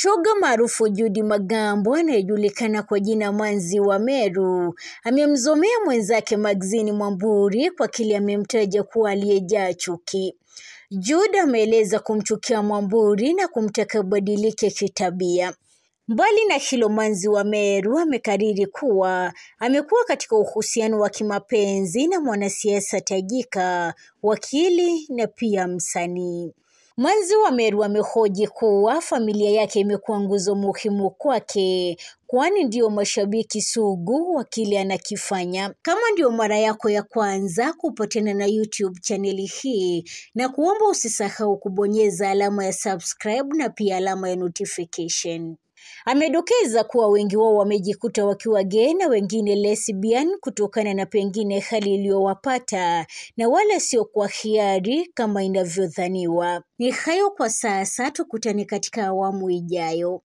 Shoga maarufu Judy Magambo anayejulikana kwa jina mwanzi wa Meru amemzomea mwenzake Maxine Mwamburi kwa kile amemtaja kuwa aliyejaa chuki. Jude ameeleza kumchukia Mwamburi na kumtaka abadilike kitabia. Mbali na hilo, mwanzi wa Meru amekariri kuwa amekuwa katika uhusiano wa kimapenzi na mwanasiasa tajika, wakili na pia msanii. Mwenzi wa Meru amehoji kuwa familia yake imekuwa nguzo muhimu kwake kwani ndio mashabiki sugu wa kile anakifanya. Kama ndio mara yako ya kwanza kupatana na YouTube chaneli hii, na kuomba usisahau kubonyeza alama ya subscribe na pia alama ya notification. Amedokeza kuwa wengi wao wamejikuta wakiwa gay na wengine lesbian kutokana na pengine hali iliyowapata na wala sio kwa hiari kama inavyodhaniwa. Ni hayo kwa sasa, tukutane katika awamu ijayo.